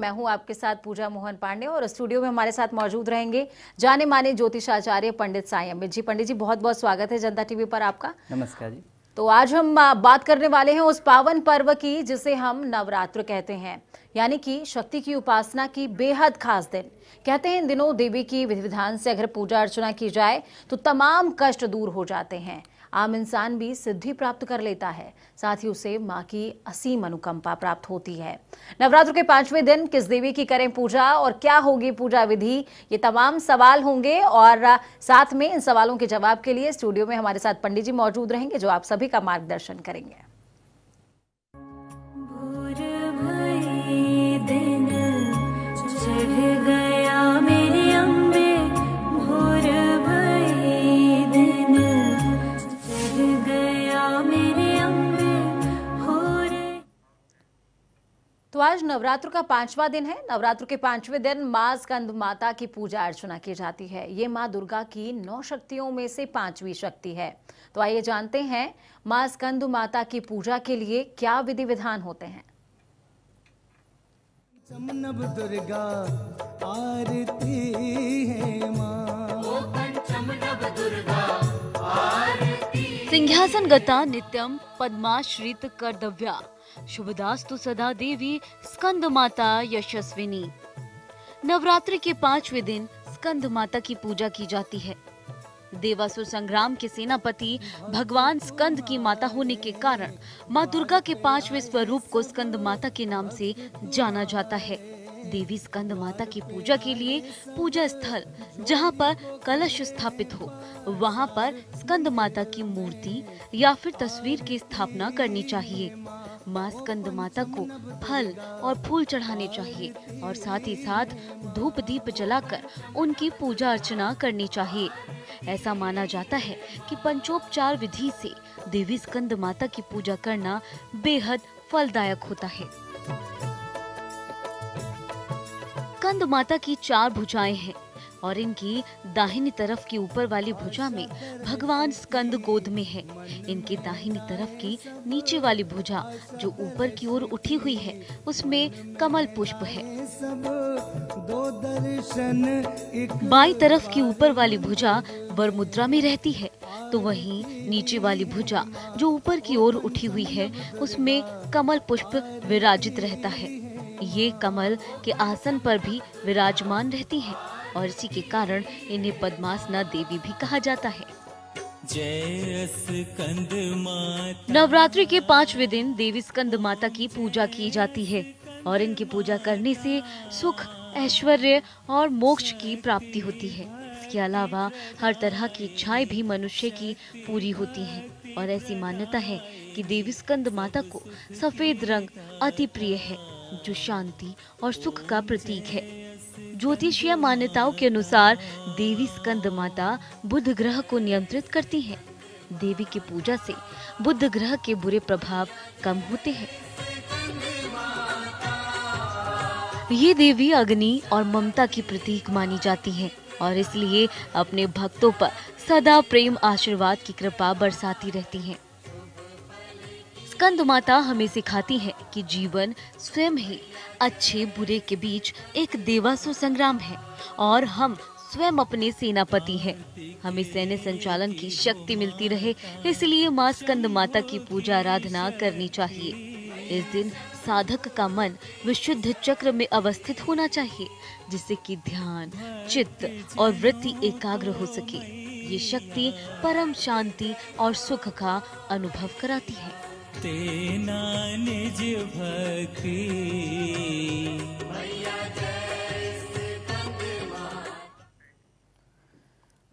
मैं हूं आपके साथ पूजा मोहन पांडे और स्टूडियो में हमारे साथ मौजूद रहेंगे जाने माने ज्योतिषाचार्य पंडित साई अमित जी पंडित जी बहुत बहुत स्वागत है जनता टीवी पर आपका नमस्कार जी तो आज हम बात करने वाले हैं उस पावन पर्व की जिसे हम नवरात्र कहते हैं यानी कि शक्ति की उपासना की बेहद खास दिन कहते हैं इन दिनों देवी की विधि विधान से अगर पूजा अर्चना की जाए तो तमाम कष्ट दूर हो जाते हैं आम इंसान भी सिद्धि प्राप्त कर लेता है साथ ही उसे माँ की असीम अनुकंपा प्राप्त होती है नवरात्र के पांचवें दिन किस देवी की करें पूजा और क्या होगी पूजा विधि ये तमाम सवाल होंगे और साथ में इन सवालों के जवाब के लिए स्टूडियो में हमारे साथ पंडित जी मौजूद रहेंगे जो आप सभी का मार्गदर्शन करेंगे नवरात्र का पांचवा दिन है नवरात्र के पांचवें दिन माँ स्कंद माता की पूजा अर्चना की जाती है ये माँ दुर्गा की नौ शक्तियों में से पांचवी शक्ति है तो आइए जानते हैं माँ स्कंद माता की पूजा के लिए क्या विधि विधान होते हैं सिंहासन गता नित्यम पद्माश्रित कर्तव्या तो सदा देवी स्कंद माता यशस्विनी नवरात्रि के पांचवे दिन स्कंद माता की पूजा की जाती है देवासुर संग्राम के सेनापति भगवान स्कंद की माता होने के कारण माँ दुर्गा के पांचवे स्वरूप को स्कंद माता के नाम से जाना जाता है देवी स्कंद माता की पूजा के लिए पूजा स्थल जहाँ पर कलश स्थापित हो वहाँ पर स्कंद माता की मूर्ति या फिर तस्वीर की स्थापना करनी चाहिए स्कंद माता को फल और फूल चढ़ाने चाहिए और साथ ही साथ धूप दीप जलाकर उनकी पूजा अर्चना करनी चाहिए ऐसा माना जाता है कि पंचोपचार विधि से देवी स्कंद माता की पूजा करना बेहद फलदायक होता है स्कंद माता की चार भुजाएं हैं और इनकी दाहिनी तरफ की ऊपर वाली भुजा में भगवान स्कंद गोद में है इनकी दाहिनी तरफ की नीचे वाली भुजा जो ऊपर की ओर उठी हुई है उसमें कमल पुष्प है बाई तरफ की ऊपर वाली भुजा वर मुद्रा में रहती है तो वहीं नीचे वाली भुजा जो ऊपर की ओर उठी हुई है उसमें कमल पुष्प विराजित रहता है ये कमल के आसन पर भी विराजमान रहती है और इसी के कारण इन्हें पद्मासना देवी भी कहा जाता है नवरात्रि के पांचवे दिन देवी स्कंद माता की पूजा की जाती है और इनकी पूजा करने से सुख ऐश्वर्य और मोक्ष की प्राप्ति होती है इसके अलावा हर तरह की इच्छाएं भी मनुष्य की पूरी होती हैं और ऐसी मान्यता है कि देवी स्कंद माता को सफेद रंग अति प्रिय है जो शांति और सुख का प्रतीक है ज्योतिषीय मान्यताओं के अनुसार देवी स्कंद माता बुध ग्रह को नियंत्रित करती हैं। देवी की पूजा से बुध ग्रह के बुरे प्रभाव कम होते हैं ये देवी अग्नि और ममता की प्रतीक मानी जाती है और इसलिए अपने भक्तों पर सदा प्रेम आशीर्वाद की कृपा बरसाती रहती हैं। स्कंद माता हमें सिखाती है कि जीवन स्वयं ही अच्छे बुरे के बीच एक देवासु संग्राम है और हम स्वयं अपने सेनापति हैं। हमें सैन्य संचालन की शक्ति मिलती रहे इसलिए माँ स्कंद माता की पूजा आराधना करनी चाहिए इस दिन साधक का मन विशुद्ध चक्र में अवस्थित होना चाहिए जिससे कि ध्यान चित्त और वृत्ति एकाग्र हो सके ये शक्ति परम शांति और सुख का अनुभव कराती है निज भक्ति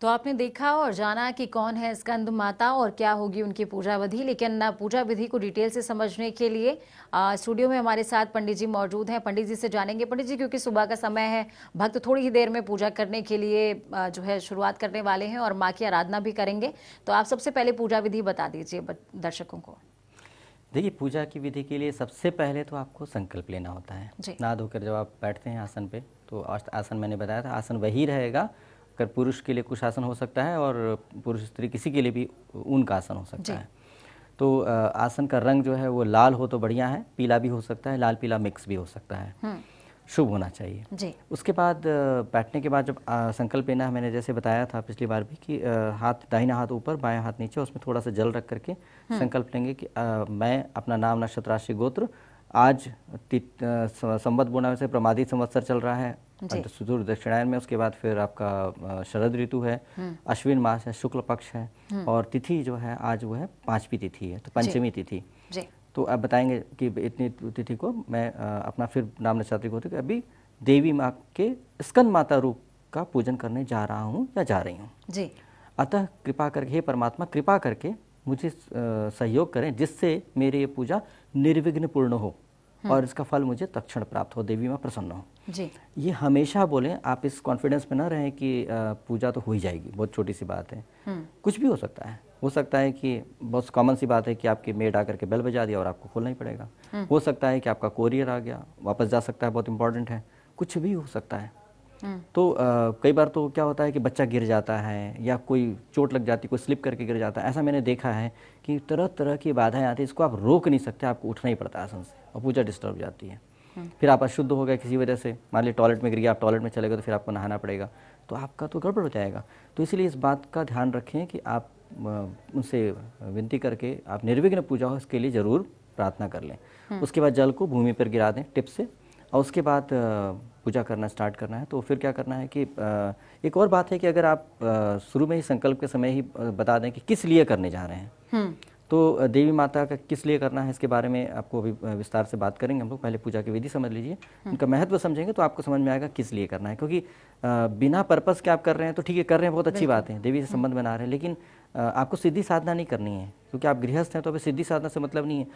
तो आपने देखा और जाना कि कौन है स्कंद माता और क्या होगी उनकी पूजा विधि लेकिन पूजा विधि को डिटेल से समझने के लिए स्टूडियो में हमारे साथ पंडित जी मौजूद हैं पंडित जी से जानेंगे पंडित जी क्योंकि सुबह का समय है भक्त थोड़ी ही देर में पूजा करने के लिए आ, जो है शुरुआत करने वाले हैं और माँ की आराधना भी करेंगे तो आप सबसे पहले पूजा विधि बता दीजिए दर्शकों को देखिए पूजा की विधि के लिए सबसे पहले तो आपको संकल्प लेना होता है ना धोकर जब आप बैठते हैं आसन पे तो आसन मैंने बताया था आसन वही रहेगा अगर पुरुष के लिए कुछ आसन हो सकता है और पुरुष स्त्री किसी के लिए भी उनका आसन हो सकता है तो आसन का रंग जो है वो लाल हो तो बढ़िया है पीला भी हो सकता है लाल पीला मिक्स भी हो सकता है शुभ होना चाहिए जी उसके बाद बैठने के बाद जब संकल्प लेना मैंने जैसे बताया था पिछली बार भी कि हाथ दाहिना हाथ ऊपर बाया हाथ नीचे उसमें थोड़ा सा जल रख करके हम्म। संकल्प लेंगे कि आ, मैं अपना नाम नक्षत्र राशि गोत्र आज संबद्ध बोना से प्रमादी संवत्सर चल रहा है सुदूर दक्षिणायन में उसके बाद फिर आपका शरद ऋतु है हम्म। अश्विन मास है शुक्ल पक्ष है हम्म। और तिथि जो है आज वो है पांचवी तिथि है तो पंचमी तिथि तो आप बताएंगे कि इतनी तिथि को मैं अपना फिर नाम नक्षत्र को तो अभी देवी माँ के स्कंद माता रूप का पूजन करने जा रहा हूँ या जा रही हूँ जी अतः कृपा करके हे परमात्मा कृपा करके मुझे सहयोग करें जिससे मेरी ये पूजा निर्विघ्न पूर्ण हो हम्म। और इसका फल मुझे तक्षण प्राप्त हो देवी माँ प्रसन्न हो जी ये हमेशा बोलें आप इस कॉन्फिडेंस में ना रहें कि पूजा तो हो ही जाएगी बहुत छोटी सी बात है हम्म। कुछ भी हो सकता है हो सकता है कि बहुत कॉमन सी बात है कि आपकी मेड आकर के बेल बजा दिया और आपको खोलना ही पड़ेगा हम्म। हो सकता है कि आपका कोरियर आ गया वापस जा सकता है बहुत इंपॉर्टेंट है कुछ भी हो सकता है हम्म। तो आ, कई बार तो क्या होता है कि बच्चा गिर जाता है या कोई चोट लग जाती है कोई स्लिप करके गिर जाता है ऐसा मैंने देखा है कि तरह तरह की बाधाएं आती है इसको आप रोक नहीं सकते आपको उठना ही पड़ता है आसन से और पूजा डिस्टर्ब जाती है हम्म। फिर आप अशुद्ध हो गया किसी वजह से मान लीजिए टॉयलेट में गिर गया आप टॉयलेट में चले गए तो फिर आपको नहाना पड़ेगा तो आपका तो गड़बड़ हो जाएगा तो इसलिए इस बात का ध्यान रखें कि आप उनसे विनती करके आप निर्विघ्न पूजा हो इसके लिए ज़रूर प्रार्थना कर लें हम्म। उसके बाद जल को भूमि पर गिरा दें टिप से और उसके बाद पूजा करना स्टार्ट करना है तो फिर क्या करना है कि एक और बात है कि अगर आप शुरू में ही संकल्प के समय ही बता दें कि किस लिए करने जा रहे हैं हम्म। तो देवी माता का किस लिए करना है इसके बारे में आपको अभी विस्तार से बात करेंगे हम लोग पहले पूजा की विधि समझ लीजिए हम्म। उनका महत्व समझेंगे तो आपको समझ में आएगा किस लिए करना है क्योंकि बिना पर्पज के आप कर रहे हैं तो ठीक है कर रहे हैं बहुत अच्छी बात है देवी से संबंध बना रहे हैं लेकिन आपको सिद्धि साधना नहीं करनी है क्योंकि आप गृहस्थ हैं तो अभी सिद्धि साधना से मतलब नहीं है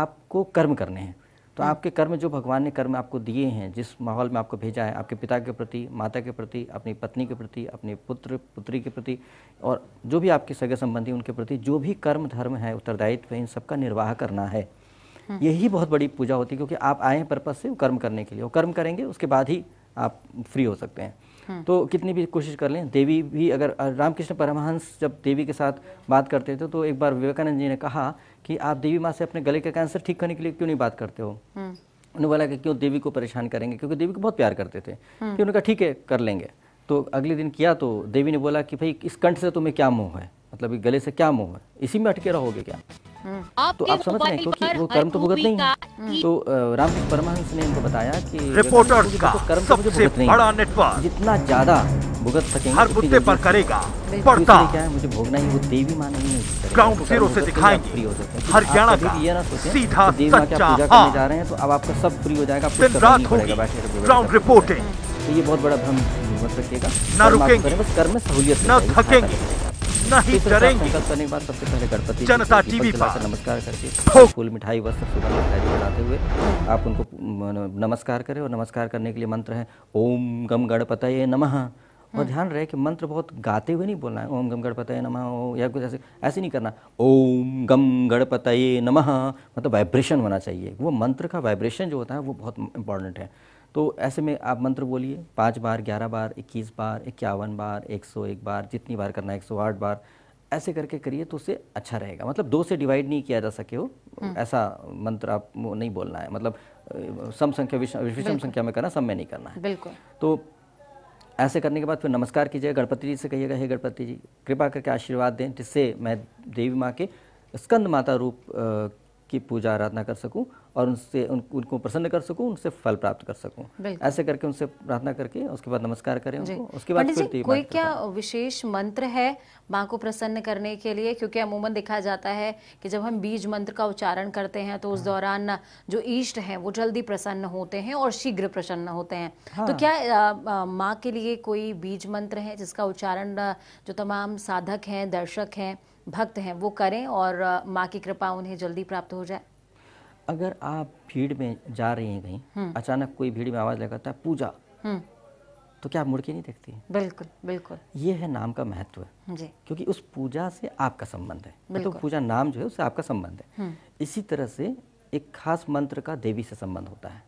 आपको कर्म करने हैं तो हाँ। आपके कर्म जो भगवान ने कर्म आपको दिए हैं जिस माहौल में आपको भेजा है आपके पिता के प्रति माता के प्रति अपनी पत्नी के प्रति अपने पुत्र पुत्री के प्रति और जो भी आपके सगे संबंधी उनके प्रति जो भी कर्म धर्म है उत्तरदायित्व है इन सबका निर्वाह करना है हाँ। यही बहुत बड़ी पूजा होती है क्योंकि आप आए हैं पर्पज से कर्म करने के लिए वो कर्म करेंगे उसके बाद ही आप फ्री हो सकते हैं हम्म। तो कितनी भी कोशिश कर लें देवी भी अगर रामकृष्ण परमहंस जब देवी के साथ बात करते थे तो एक बार विवेकानंद जी ने कहा कि आप देवी माँ से अपने गले का कैंसर ठीक करने के लिए क्यों नहीं बात करते हो हम्म। उन्होंने बोला कि क्यों देवी को परेशान करेंगे क्योंकि देवी को बहुत प्यार करते थे फिर हम्म। उन्होंने कहा ठीक है कर लेंगे तो अगले दिन किया तो देवी ने बोला कि भाई इस कंठ से तुम्हें क्या मोह है मतलब गले से क्या मोह है इसी में अटके रहोगे क्या हम्म। तो आप समझ रहे हैं क्योंकि वो कर्म तो भुगत नहीं है तो राम परमहंस ने इनको बताया कि रिपोर्टर का कर्म तो मुझे भुगत नहीं नेटवर्क जितना ज्यादा भुगत सकेंगे हर मुद्दे पर करेगा पड़ता क्या है मुझे भोगना ही वो देवी माँ नहीं है ग्राउंड जीरो तो से दिखाएंगे हरियाणा का ये ना सोचें सीधा सच्चा हां जा रहे हैं तो अब आपका सब फ्री हो जाएगा फिर रात होगी ग्राउंड रिपोर्टिंग तो ये बहुत बड़ा भ्रम मत रखिएगा ना रुकेंगे बस कर्म में सहूलियत ना थकेंगे इतना ही डरेंगे सबसे पहले गणपति जनता टीवी पर नमस्कार करके फूल मिठाई वस्त्र बनाते हुए आप उनको नमस्कार करें और नमस्कार करने के लिए मंत्र है ओम गम गणपत नमः और ध्यान रहे कि मंत्र बहुत गाते हुए नहीं बोलना है ओम गम गणपत नमः ओ या कुछ ऐसे ऐसे नहीं करना ओम गम गणपत नमः मतलब वाइब्रेशन होना चाहिए वो मंत्र का वाइब्रेशन जो होता है वो बहुत इंपॉर्टेंट है तो ऐसे में आप मंत्र बोलिए पाँच बार ग्यारह बार इक्कीस बार इक्यावन बार एक सौ एक बार जितनी बार करना है एक सौ आठ बार ऐसे करके करिए तो उससे अच्छा रहेगा मतलब दो से डिवाइड नहीं किया जा सके हो हम्म। ऐसा मंत्र आप नहीं बोलना है मतलब सम संख्या विषम संख्या में करना सम में नहीं करना है बिल्कुल तो ऐसे करने के बाद फिर नमस्कार कीजिए गणपति जी से कहिएगा हे गणपति जी कृपा करके आशीर्वाद दें जिससे मैं देवी माँ के स्कंद माता रूप की पूजा आराधना कर सकूं और उनसे उन, उनको प्रसन्न कर सकूं उनसे फल प्राप्त कर सकूं ऐसे करके उनसे प्रार्थना करके उसके बाद नमस्कार करें उनको उसके बाद कोई क्या विशेष मंत्र है माँ को प्रसन्न करने के लिए क्योंकि अमूमन देखा जाता है कि जब हम बीज मंत्र का उच्चारण करते हैं तो उस हाँ। दौरान जो ईष्ट है वो जल्दी प्रसन्न होते हैं और शीघ्र प्रसन्न होते हैं तो हाँ। क्या माँ के लिए कोई बीज मंत्र है जिसका उच्चारण जो तमाम साधक हैं दर्शक हैं भक्त हैं वो करें और माँ की कृपा उन्हें जल्दी प्राप्त हो जाए अगर आप भीड़ में जा रही हैं कहीं हम्म। अचानक कोई भीड़ में आवाज़ लगाता है पूजा हम्म। तो क्या आप मुड़के नहीं देखती हैं बिल्कुल बिल्कुल ये है नाम का महत्व जी क्योंकि उस पूजा से आपका संबंध है तो पूजा नाम जो है उससे आपका संबंध है हम्म। इसी तरह से एक खास मंत्र का देवी से संबंध होता है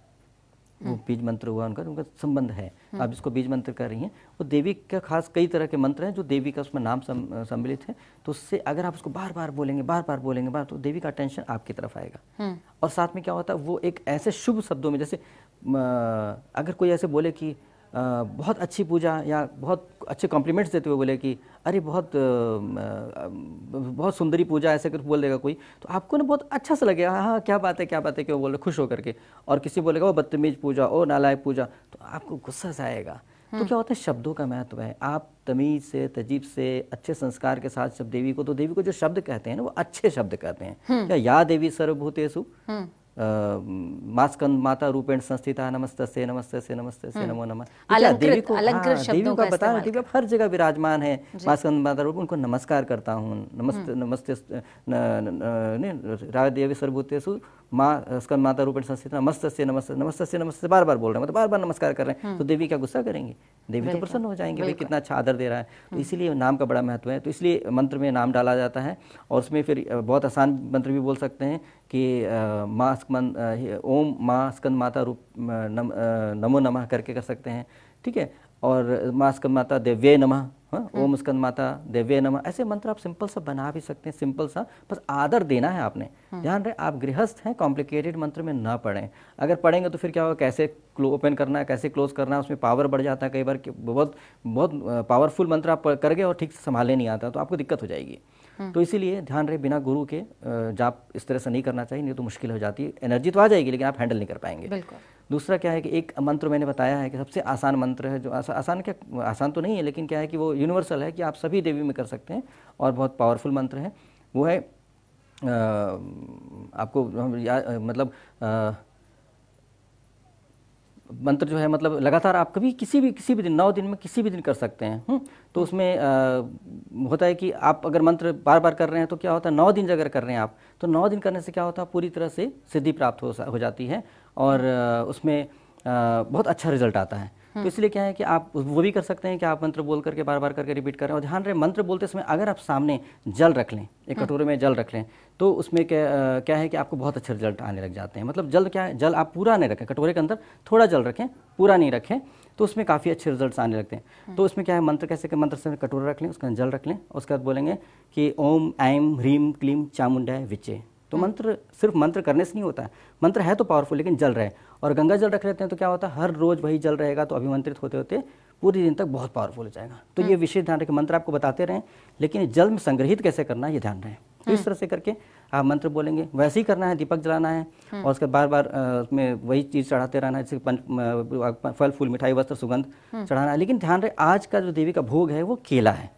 वो हम्म। बीज मंत्र हुआ उनका उनका संबंध है हम्म। आप जिसको बीज मंत्र कर रही हैं वो देवी का खास कई तरह के मंत्र हैं जो देवी का उसमें नाम सम्मिलित है तो उससे अगर आप उसको बार बार बोलेंगे बार बार बोलेंगे बार तो देवी का टेंशन आपकी तरफ आएगा हम्म। और साथ में क्या होता है वो एक ऐसे शुभ शब्दों में जैसे अगर कोई ऐसे बोले कि बहुत अच्छी पूजा या बहुत अच्छे कॉम्प्लीमेंट्स देते हुए बोले कि अरे बहुत बहुत सुंदरी पूजा ऐसे कुछ बोल देगा कोई तो आपको ना बहुत अच्छा सा लगेगा हाँ, हाँ क्या बात है क्या बात है क्यों बोल रहे खुश होकर के और किसी बोलेगा वो बदतमीज पूजा ओ नालायक पूजा तो आपको गुस्सा सा आएगा तो हम्म। क्या होता है शब्दों का महत्व है आप तमीज से तजीब से अच्छे संस्कार के साथ जब देवी को तो देवी को जो शब्द कहते हैं ना वो अच्छे शब्द कहते हैं क्या हम्म। या देवी सर्वभूतेशु हम्म। मास्कंद माता रूपेण संस्थिता नमस्ते नमस्ते नमस्ते हम्म। नमो नमः देवी को हाँ, देवी का बता देवी अब हर जगह विराजमान है मास्कंद माता रूप उनको नमस्कार करता हूँ हम्म। नमस्ते नमस्ते राय देवी सर्वभूतेषु माँ स्कंद माता रूपेण संस्थित नमस्ते नमस्ते नमस्ते नमस्ते बार बार बोल रहे हैं मतलब बार बार नमस्कार कर रहे हैं तो हम्म। देवी क्या गुस्सा करेंगे देवी तो प्रसन्न हो जाएंगे भाई कितना अच्छा आदर दे रहा है तो इसीलिए नाम का बड़ा महत्व है तो इसलिए मंत्र में नाम डाला जाता है और उसमें फिर बहुत आसान मंत्र भी बोल सकते हैं कि माँ स्कंद ओम माँ स्कंद माता रूप नम, नमो नमः करके कर सकते हैं ठीक है और माँ स्कंद माता देव्य नमः हाँ हम्म। ओम स्कंद माता देव्य नमः ऐसे मंत्र आप सिंपल सा बना भी सकते हैं सिंपल सा बस आदर देना है आपने हम्म। ध्यान रहे आप गृहस्थ हैं कॉम्प्लिकेटेड मंत्र में ना पढ़ें अगर पढ़ेंगे तो फिर क्या होगा कैसे ओपन करना है कैसे क्लोज करना है उसमें पावर बढ़ जाता है कई बार बहुत बहुत पावरफुल मंत्र आप कर गए और ठीक से संभाले नहीं आता तो आपको दिक्कत हो जाएगी हम्म। तो इसीलिए ध्यान रहे बिना गुरु के जाप इस तरह से नहीं करना चाहिए नहीं तो मुश्किल हो जाती है एनर्जी तो आ जाएगी लेकिन आप हैंडल नहीं कर पाएंगे दूसरा क्या है कि एक मंत्र मैंने बताया है कि सबसे आसान मंत्र है जो आसा, आसान क्या आसान तो नहीं है लेकिन क्या है कि वो यूनिवर्सल है कि आप सभी देवी में कर सकते हैं और बहुत पावरफुल मंत्र है वो है आ, आपको मतलब आ, मंत्र जो है मतलब लगातार आप कभी किसी भी किसी भी दिन नौ दिन में किसी भी दिन कर सकते हैं हुँ? हम्म? तो उसमें आ, होता है कि आप अगर मंत्र बार बार कर रहे हैं तो क्या होता है नौ दिन अगर कर रहे हैं आप तो नौ दिन करने से क्या होता है पूरी तरह से सिद्धि प्राप्त हो, हो जाती है और उसमें आ, बहुत अच्छा रिजल्ट आता है तो इसलिए क्या है कि आप वो भी कर सकते हैं कि आप मंत्र बोल करके बार बार करके रिपीट करें और ध्यान रहे मंत्र बोलते समय अगर आप सामने जल रख लें एक हम्म। कटोरे में जल रख लें तो उसमें क्या क्या है कि आपको बहुत अच्छे रिजल्ट आने लग जाते हैं मतलब जल क्या है जल आप पूरा नहीं रखें कटोरे के अंदर थोड़ा जल रखें पूरा नहीं रखें तो उसमें काफ़ी अच्छे रिजल्ट आने लगते हैं हम्म। तो उसमें क्या है मंत्र कैसे कि मंत्र से कटोरा रख लें उसके अंदर जल रख लें उसके बाद बोलेंगे कि ओम ऐम ह्रीम क्लीम चामुंडा विचे तो मंत्र सिर्फ मंत्र करने से नहीं होता है मंत्र है तो पावरफुल लेकिन जल रहे और गंगा जल रख लेते हैं तो क्या होता है हर रोज वही जल रहेगा तो अभिमंत्रित होते होते पूरे दिन तक बहुत पावरफुल हो जाएगा तो ये हम्म। विशेष ध्यान रखें मंत्र आपको बताते रहें लेकिन जल में संग्रहित कैसे करना है ये ध्यान रहें तो इस हम्म। तरह से करके आप मंत्र बोलेंगे वैसे ही करना है दीपक जलाना है हम्म। और उसके बार बार उसमें वही चीज़ चढ़ाते रहना है जैसे फल फूल मिठाई वस्त्र सुगंध चढ़ाना है लेकिन ध्यान रहे आज का जो देवी का भोग है वो केला है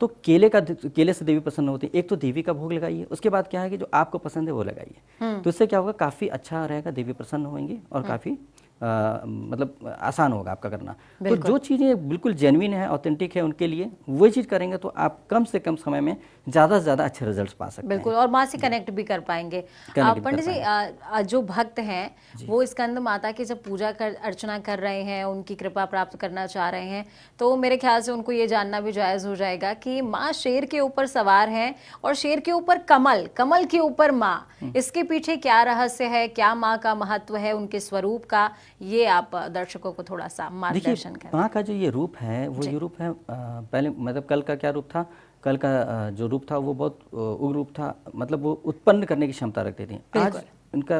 तो केले का केले से देवी प्रसन्न होती है एक तो देवी का भोग लगाइए उसके बाद क्या है कि जो आपको पसंद है वो लगाइए हम्म। तो इससे क्या होगा काफ़ी अच्छा रहेगा देवी प्रसन्न होंगी और हम्म। काफ़ी आ, मतलब आसान होगा आपका करना तो जो चीज़ें बिल्कुल जेनविन है ऑथेंटिक है उनके लिए वही चीज़ करेंगे तो आप कम से कम समय में ज़्यादा से ज़्यादा अच्छे रिजल्ट पा सकते बिल्कुल और माँ से कनेक्ट भी कर पाएंगे पंडित जी जो भक्त हैं वो स्कंद माता की जब पूजा कर अर्चना कर रहे हैं उनकी कृपा प्राप्त करना चाह रहे हैं तो मेरे ख्याल से उनको ये जानना भी जायज़ हो जाएगा कि माँ शेर के ऊपर सवार हैं और शेर के ऊपर कमल कमल के ऊपर माँ हम्म। इसके पीछे क्या रहस्य है क्या माँ का महत्व है उनके स्वरूप का ये आप दर्शकों को थोड़ा सा मार्गदर्शन करें माँ का जो ये रूप है वो ये रूप है पहले मतलब कल का क्या रूप था कल का जो रूप था वो बहुत उग्र रूप था मतलब वो उत्पन्न करने की क्षमता रखते थी आज इनका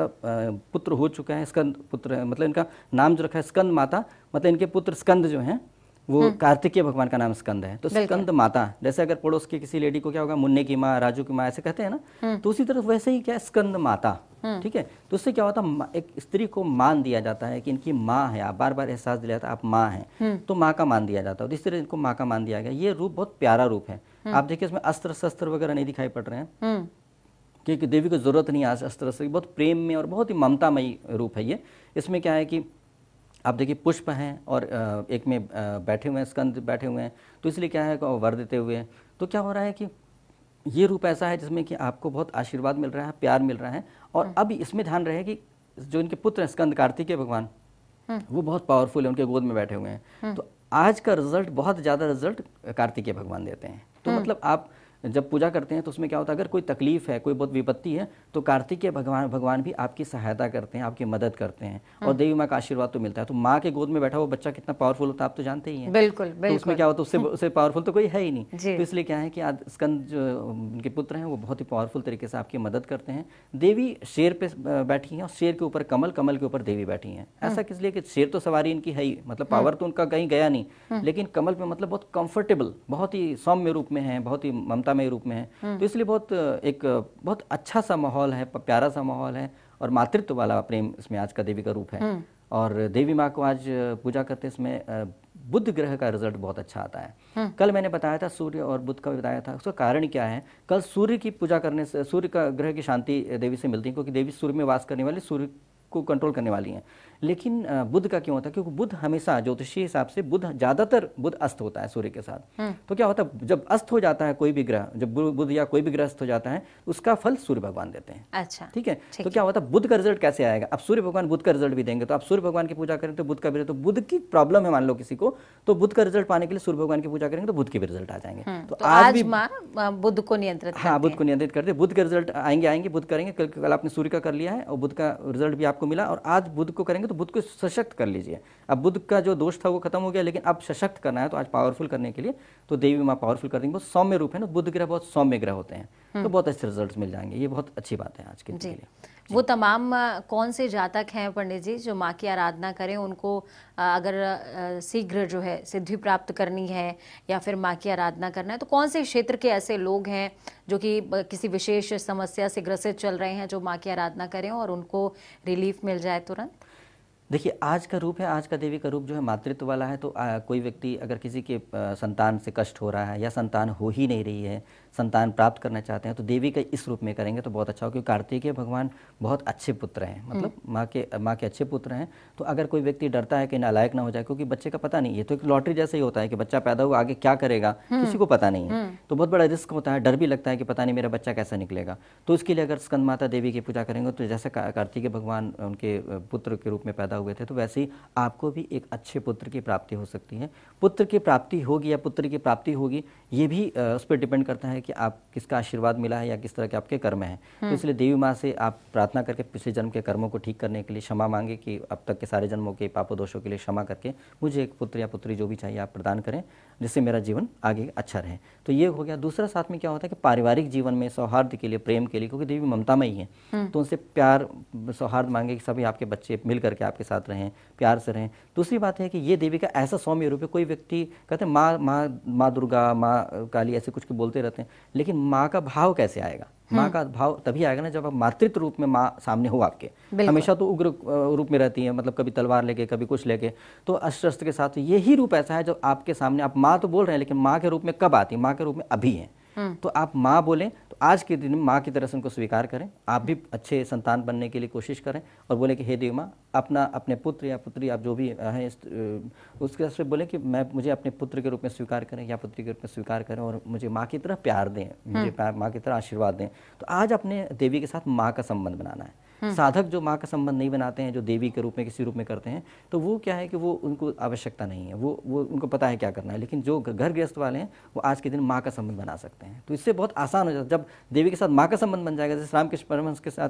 पुत्र हो चुका है स्कंद पुत्र मतलब इनका नाम जो रखा है स्कंद माता मतलब इनके पुत्र स्कंद जो है वो हम्म। कार्तिकीय भगवान का नाम स्कंद है तो स्कंद माता जैसे अगर पड़ोस के किसी लेडी को क्या होगा मुन्ने की माँ राजू की माँ ऐसे कहते हैं ना हम्म। तो उसी तरह वैसे ही क्या स्कंद माता हम्म। ठीक है तो उससे क्या होता है एक स्त्री को मान दिया जाता है कि इनकी माँ है आप बार बार एहसास दिलाया जाता है आप माँ हैं हम्म। तो माँ का मान दिया जाता है इस तरह इनको माँ का मान दिया गया ये रूप बहुत प्यारा रूप है हम्म। आप देखिए इसमें अस्त्र शस्त्र वगैरह नहीं दिखाई पड़ रहे हैं क्योंकि देवी को जरूरत नहीं आज अस्त्र शस्त्र बहुत प्रेम में और बहुत ही ममतामयी रूप है ये इसमें क्या है कि आप देखिए पुष्प हैं और एक में बैठे हुए हैं स्कंद बैठे हुए हैं तो इसलिए क्या है वर देते हुए तो क्या हो रहा है कि ये रूप ऐसा है जिसमें कि आपको बहुत आशीर्वाद मिल रहा है प्यार मिल रहा है और हम्म। अब इसमें ध्यान रहे कि जो इनके पुत्र हैं स्कंद कार्तिक भगवान हम्म। वो बहुत पावरफुल है उनके गोद में बैठे हुए हैं हम्म। तो आज का रिजल्ट बहुत ज़्यादा रिजल्ट कार्तिकेय भगवान देते हैं तो मतलब आप जब पूजा करते हैं तो उसमें क्या होता है अगर कोई तकलीफ़ है कोई बहुत विपत्ति है तो कार्तिक के भगवान भगवान भी आपकी सहायता करते हैं आपकी मदद करते हैं और हम्म। देवी माँ का आशीर्वाद तो मिलता है तो माँ के गोद में बैठा हुआ बच्चा कितना पावरफुल होता है आप तो जानते ही हैं बिल्कुल, बिल्कुल। तो उसमें क्या होता है उससे उससे पावरफुल तो कोई है ही नहीं तो इसलिए क्या है कि आज स्कंद जो उनके पुत्र हैं वो बहुत ही पावरफुल तरीके से आपकी मदद करते हैं देवी शेर पे बैठी हैं और शेर के ऊपर कमल कमल के ऊपर देवी बैठी हैं हम्म। ऐसा किस लिए कि शेर तो सवारी इनकी है ही मतलब पावर हम्म। तो उनका कहीं गया नहीं लेकिन कमल पे मतलब बहुत कंफर्टेबल बहुत ही सौम्य रूप में है बहुत ही ममता कलामय रूप में है तो इसलिए बहुत एक बहुत अच्छा सा माहौल है प्यारा सा माहौल है और मातृत्व वाला प्रेम इसमें आज का देवी का रूप है हम्म। और देवी माँ को आज पूजा करते इसमें बुद्ध ग्रह का रिजल्ट बहुत अच्छा आता है हम्म। कल मैंने बताया था सूर्य और बुद्ध का बताया था उसका कारण क्या है कल सूर्य की पूजा करने से सूर्य का ग्रह की शांति देवी से मिलती है क्योंकि देवी सूर्य में वास करने वाली सूर्य को कंट्रोल करने वाली है लेकिन बुद्ध का क्यों होता है क्योंकि बुद्ध हमेशा ज्योतिषी हिसाब से बुद्ध ज़्यादातर बुद्ध अस्त होता है सूर्य के साथ हम्म। तो क्या होता है जब अस्त हो जाता है कोई भी ग्रह जब बुद्ध या कोई भी ग्रह अस्त हो जाता है उसका फल सूर्य भगवान देते हैं अच्छा ठीक है तो क्या होता है बुद्ध का रिजल्ट कैसे आएगा अब सूर्य भगवान बुद्ध का रिजल्ट भी देंगे तो आप सूर्य भगवान की पूजा करें तो बुद्ध का भी तो बुद्ध की प्रॉब्लम है मान लो किसी को तो बुद्ध का रिजल्ट पाने के लिए सूर्य भगवान की पूजा करेंगे तो बुद्ध के भी रिजल्ट आ जाएंगे हम्म, तो, तो, आज, भी बुद्ध को नियंत्रित हाँ बुद्ध को नियंत्रित करते हाँ, बुद्ध के रिजल्ट आएंगे आएंगे बुद्ध करेंगे कल कल आपने सूर्य का कर लिया है और बुद्ध का रिजल्ट भी आपको मिला और आज बुद्ध को करेंगे करेंगे तो बुद्ध को सशक्त कर लीजिए अब बुद्ध का जो दोष था वो खत्म हो गया लेकिन अब सशक्त करना है तो आज पावरफुल करने के लिए तो देवी माँ पावरफुल कर देंगे सौम्य रूप है ना बुद्ध ग्रह बहुत सौम्य ग्रह होते हैं तो हम्म। बहुत अच्छे रिजल्ट मिल जाएंगे ये बहुत अच्छी बात है आज के लिए वो तमाम कौन से जातक हैं पंडित जी जो माँ की आराधना करें उनको अगर शीघ्र जो है सिद्धि प्राप्त करनी है या फिर माँ की आराधना करना है तो कौन से क्षेत्र के ऐसे लोग हैं जो कि किसी विशेष समस्या से ग्रसित चल रहे हैं जो माँ की आराधना करें और उनको रिलीफ मिल जाए तुरंत देखिए आज का रूप है आज का देवी का रूप जो है मातृत्व वाला है तो आ, कोई व्यक्ति अगर किसी के आ, संतान से कष्ट हो रहा है या संतान हो ही नहीं रही है संतान प्राप्त करना चाहते हैं तो देवी का इस रूप में करेंगे तो बहुत अच्छा होगा क्योंकि कार्तिकेय भगवान बहुत अच्छे पुत्र हैं मतलब हम्म। माँ के माँ के अच्छे पुत्र हैं तो अगर कोई व्यक्ति डरता है कि नालायक ना हो जाए क्योंकि बच्चे का पता नहीं है तो एक लॉटरी जैसे ही होता है कि बच्चा पैदा हुआ आगे क्या करेगा हम्म। किसी को पता नहीं है हम्म। तो बहुत बड़ा रिस्क होता है डर भी लगता है कि पता नहीं मेरा बच्चा कैसा निकलेगा तो उसके लिए अगर स्कंद माता देवी की पूजा करेंगे तो जैसे कार्तिकेय भगवान उनके पुत्र के रूप में पैदा हुए थे तो वैसे ही आपको भी एक अच्छे पुत्र की प्राप्ति हो सकती है पुत्र की प्राप्ति होगी या पुत्र की प्राप्ति होगी ये भी उस पर डिपेंड करता है कि आप किसका आशीर्वाद मिला है या किस तरह के आपके कर्म हैं तो हम्म। इसलिए देवी माँ से आप प्रार्थना करके पिछले जन्म के कर्मों को ठीक करने के लिए क्षमा मांगे कि अब तक के सारे जन्मों के पापों दोषों के लिए क्षमा करके मुझे एक पुत्र या पुत्री जो भी चाहिए आप प्रदान करें जिससे मेरा जीवन आगे अच्छा रहे तो ये हो गया दूसरा साथ में क्या होता है कि पारिवारिक जीवन में सौहार्द के लिए प्रेम के लिए क्योंकि देवी ममता में ही है हम्म। तो उनसे प्यार सौहार्द मांगे कि सभी आपके बच्चे मिल करके आपके साथ रहें प्यार से रहें दूसरी बात है कि ये देवी का ऐसा सौम्य रूप है कोई व्यक्ति कहते हैं माँ माँ माँ दुर्गा माँ काली ऐसे कुछ बोलते रहते हैं लेकिन माँ का भाव कैसे आएगा माँ हम्म। का भाव तभी आएगा ना जब आप मातृत्व रूप में माँ सामने हो आपके हमेशा तो उग्र रूप में रहती है मतलब कभी तलवार लेके कभी कुछ लेके तो अस्त्र के साथ यही रूप ऐसा है जब आपके सामने आप माँ तो बोल रहे हैं लेकिन माँ के रूप में कब आती है माँ के रूप में अभी है हम्म। तो आप माँ बोले आज के दिन माँ की तरह से उनको स्वीकार करें आप भी अच्छे संतान बनने के लिए कोशिश करें और बोले कि हे देवी माँ अपना अपने पुत्र या पुत्री आप जो भी हैं उसके से बोले कि मैं मुझे अपने पुत्र के रूप में स्वीकार करें या पुत्री के रूप में स्वीकार करें और मुझे माँ की तरह प्यार दें मुझे हम्म। माँ की तरह आशीर्वाद दें तो आज अपने देवी के साथ माँ का संबंध बनाना है हम्म। साधक जो माँ का संबंध नहीं बनाते हैं जो देवी के रूप में किसी रूप में करते हैं तो वो क्या है कि वो उनको आवश्यकता नहीं है वो वो उनको पता है क्या करना है लेकिन जो घर गृहस्थ वाले हैं वो आज के दिन माँ का संबंध बना सकते हैं तो इससे बहुत आसान हो जाता है जब देवी के साथ माँ का संबंध बन जाएगा जैसे रामकृष्ण परमंश के साथ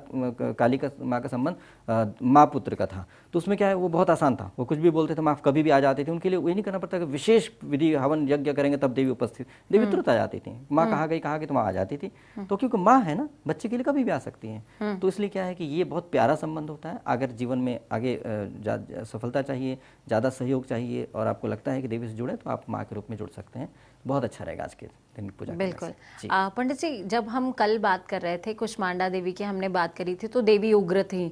काली का माँ का संबंध माँ पुत्र का था तो उसमें क्या है वो बहुत आसान था वो कुछ भी बोलते थे माँ कभी भी आ जाते थे उनके लिए वही नहीं करना पड़ता कि विशेष विधि हवन यज्ञ करेंगे तब देवी उपस्थित देवी हम्म। तुरंत आ जाती थी माँ हम्म। कहा गई कहा गई तो माँ आ जाती थी तो क्योंकि माँ है ना बच्चे के लिए कभी भी आ सकती है तो इसलिए क्या है कि ये बहुत प्यारा संबंध होता है अगर जीवन में आगे जा, सफलता चाहिए ज़्यादा सहयोग चाहिए और आपको लगता है कि देवी से जुड़े तो आप माँ के रूप में जुड़ सकते हैं बहुत अच्छा रहेगा आज के दिन पूजा बिल्कुल पंडित जी जब हम कल बात कर रहे थे कुष्मांडा देवी की हमने बात करी थी तो देवी उग्र थी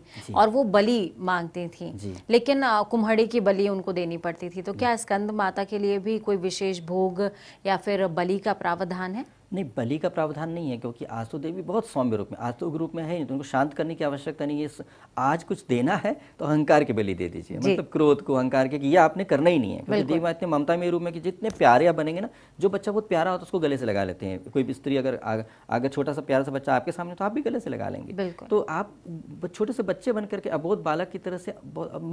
और वो बलि मांगती थी लेकिन कुम्हड़ी की बलि उनको देनी पड़ती थी तो क्या स्कंद माता के लिए भी कोई विशेष भोग या फिर बलि का प्रावधान है नहीं बलि का प्रावधान नहीं है क्योंकि आसु देवी बहुत सौम्य रूप में आसु रूप में है नहीं तो उनको शांत करने की आवश्यकता नहीं है आज कुछ देना है तो अहंकार के बलि दे दीजिए मतलब क्रोध को अहंकार के कि ये आपने करना ही नहीं है क्योंकि देवी इतने ममता में रूप में कि जितने प्यारे आप बनेंगे ना जो बच्चा बहुत प्यारा होता तो है उसको गले से लगा लेते हैं कोई भी स्त्री अगर अगर छोटा सा प्यारा सा बच्चा आपके सामने तो आप भी गले से लगा लेंगे तो आप छोटे से बच्चे बन करके अबोध बालक की तरह से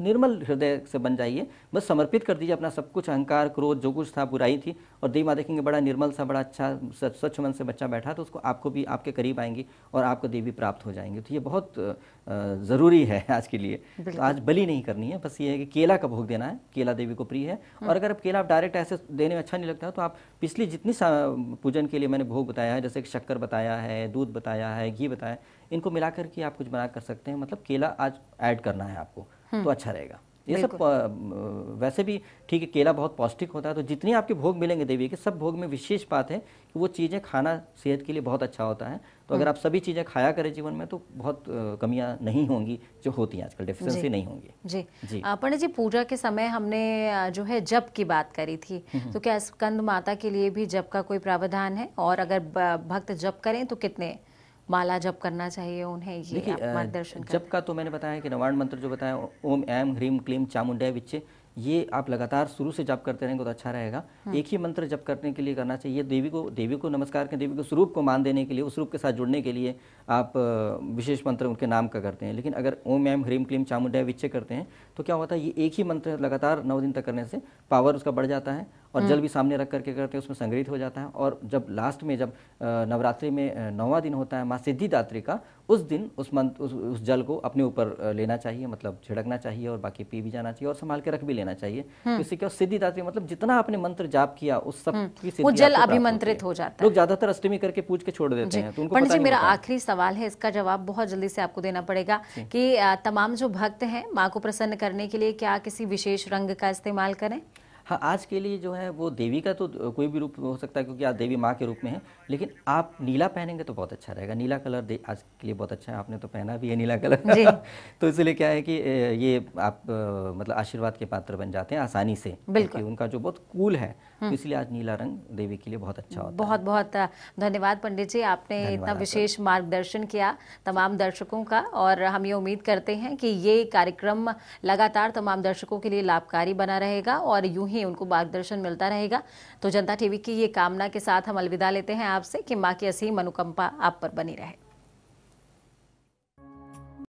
निर्मल हृदय से बन जाइए बस समर्पित कर दीजिए अपना सब कुछ अहंकार क्रोध जो कुछ था बुराई थी और देवी माँ देखेंगे बड़ा निर्मल सा बड़ा अच्छा स्वच्छ मन से बच्चा बैठा तो उसको आपको भी आपके करीब आएंगी और आपको देवी प्राप्त हो जाएंगी तो ये बहुत ज़रूरी है आज के लिए तो आज बलि नहीं करनी है बस ये है कि केला का भोग देना है केला देवी को प्रिय है हम्म। और अगर आप केला आप डायरेक्ट ऐसे देने में अच्छा नहीं लगता तो आप पिछली जितनी पूजन के लिए मैंने भोग बताया है जैसे शक्कर बताया है दूध बताया है घी बताया इनको मिला करके आप कुछ बना कर सकते हैं मतलब केला आज ऐड करना है आपको तो हम्म। अच्छा रहेगा ये सब वैसे भी ठीक है केला बहुत पौष्टिक होता है तो जितनी आपके भोग मिलेंगे देवी के सब भोग में विशेष बात है कि वो चीज़ें खाना सेहत के लिए बहुत अच्छा होता है तो अगर हाँ। आप सभी चीज़ें खाया करें जीवन में तो बहुत कमियां नहीं होंगी जो होती हैं आजकल डिफिशेंसी नहीं होंगी जी जी पंडित जी पूजा के समय हमने जो है जप की बात करी थी हम्म, हम्म। तो क्या स्कंद माता के लिए भी जप का कोई प्रावधान है और अगर भक्त जप करें तो कितने माला जप करना चाहिए उन्हें ये मार्गदर्शन जप का तो मैंने बताया कि नवाण मंत्र जो बताया ओम ऐम ह्रीम क्लीम चामुंड विच्चे ये आप लगातार शुरू से जप करते रहेंगे तो अच्छा रहेगा हम्म। एक ही मंत्र जप करने के लिए करना चाहिए ये देवी को देवी को नमस्कार करें देवी को स्वरूप को मान देने के लिए उस रूप के साथ जुड़ने के लिए आप विशेष मंत्र उनके नाम का करते हैं लेकिन अगर ओम एम ह्रीम क्लीम चामुंडय विच्चे करते हैं तो क्या होता है ये एक ही मंत्र लगातार नौ दिन तक करने से पावर उसका बढ़ जाता है और जल हम्म। भी सामने रख करके करते हैं उसमें संग्रहित हो जाता है और जब लास्ट में जब नवरात्रि में नौवा दिन होता है माँ सिद्धिदात्री का उस दिन उस मंत्र उस, उस जल को अपने ऊपर लेना चाहिए मतलब छिड़कना चाहिए और बाकी पी भी जाना चाहिए और संभाल के रख भी लेना चाहिए हम्म। तो इससे क्या सिद्धिदात्री मतलब जितना आपने मंत्र जाप किया उस सब हम्म। की वो जल अभिमंत्रित हो जाता है लोग ज्यादातर अष्टमी करके पूछ के छोड़ देते हैं तो मेरा आखिरी सवाल है इसका जवाब बहुत जल्दी से आपको देना पड़ेगा की तमाम जो भक्त है माँ को प्रसन्न करने के लिए क्या किसी विशेष रंग का इस्तेमाल करें हाँ आज के लिए जो है वो देवी का तो कोई भी रूप हो सकता है क्योंकि आप देवी माँ के रूप में है लेकिन आप नीला पहनेंगे तो बहुत अच्छा रहेगा नीला कलर आज के लिए बहुत अच्छा है आपने तो पहना भी है नीला कलर जी। तो इसलिए क्या है कि ये आप मतलब आशीर्वाद के पात्र बन जाते हैं आसानी से बिल्कुल उनका जो बहुत कूल है तो हम्म। इसलिए आज नीला रंग देवी के लिए बहुत अच्छा होता बहुत बहुत धन्यवाद पंडित जी आपने इतना विशेष मार्गदर्शन किया तमाम दर्शकों का और हम ये उम्मीद करते हैं कि ये कार्यक्रम लगातार तमाम दर्शकों के लिए लाभकारी बना रहेगा और यूं ही ही उनको मार्गदर्शन मिलता रहेगा तो जनता टीवी की ये कामना के साथ हम अलविदा लेते हैं आपसे कि माँ की असीम अनुकंपा आप पर बनी रहे